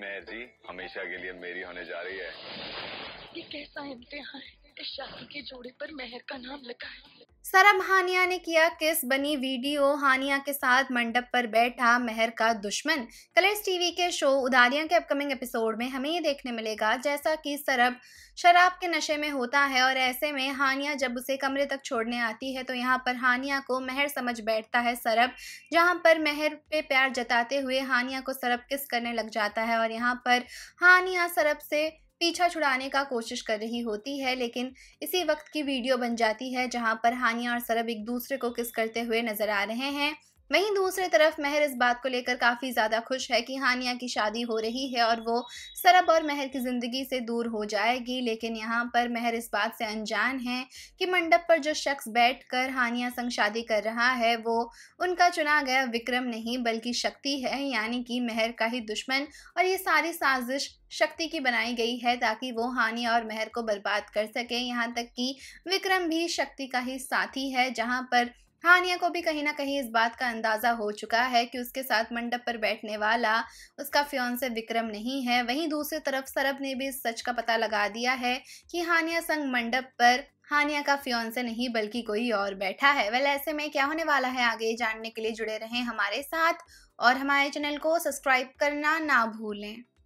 मेहर जी हमेशा के लिए मेरी होने जा रही है ये कैसा इम्तिहान है इस शादी के जोड़े पर मेहर का नाम लगा है सरब हानिया ने किया किस बनी वीडियो हानिया के साथ मंडप पर बैठा मेहर का दुश्मन कलर्स टीवी के शो उदारिया के अपकमिंग एपिसोड में हमें ये देखने मिलेगा जैसा कि सरब शराब के नशे में होता है और ऐसे में हानिया जब उसे कमरे तक छोड़ने आती है तो यहाँ पर हानिया को मेहर समझ बैठता है सरब जहाँ पर मेहर पे प्यार जताते हुए हानिया को सरब किस करने लग जाता है और यहाँ पर हानिया सरब से पीछा छुड़ाने का कोशिश कर रही होती है लेकिन इसी वक्त की वीडियो बन जाती है जहां पर हानिया और सरब एक दूसरे को किस करते हुए नजर आ रहे हैं वहीं दूसरी तरफ महर इस बात को लेकर काफ़ी ज़्यादा खुश है कि हानिया की शादी हो रही है और वो सरब और महर की ज़िंदगी से दूर हो जाएगी लेकिन यहाँ पर महर इस बात से अनजान है कि मंडप पर जो शख्स बैठ कर हानिया संग शादी कर रहा है वो उनका चुना गया विक्रम नहीं बल्कि शक्ति है यानी कि महर का ही दुश्मन और ये सारी साजिश शक्ति की बनाई गई है ताकि वो हानिया और महर को बर्बाद कर सके यहाँ तक कि विक्रम भी शक्ति का ही साथी है जहाँ पर हानिया को भी कहीं ना कहीं इस बात का अंदाज़ा हो चुका है कि उसके साथ मंडप पर बैठने वाला उसका फ्योन से विक्रम नहीं है वहीं दूसरी तरफ सरब ने भी इस सच का पता लगा दिया है कि हानिया संग मंडप पर हानिया का फ्योन से नहीं बल्कि कोई और बैठा है वेल ऐसे में क्या होने वाला है आगे जानने के लिए जुड़े रहें हमारे साथ और हमारे चैनल को सब्सक्राइब करना ना भूलें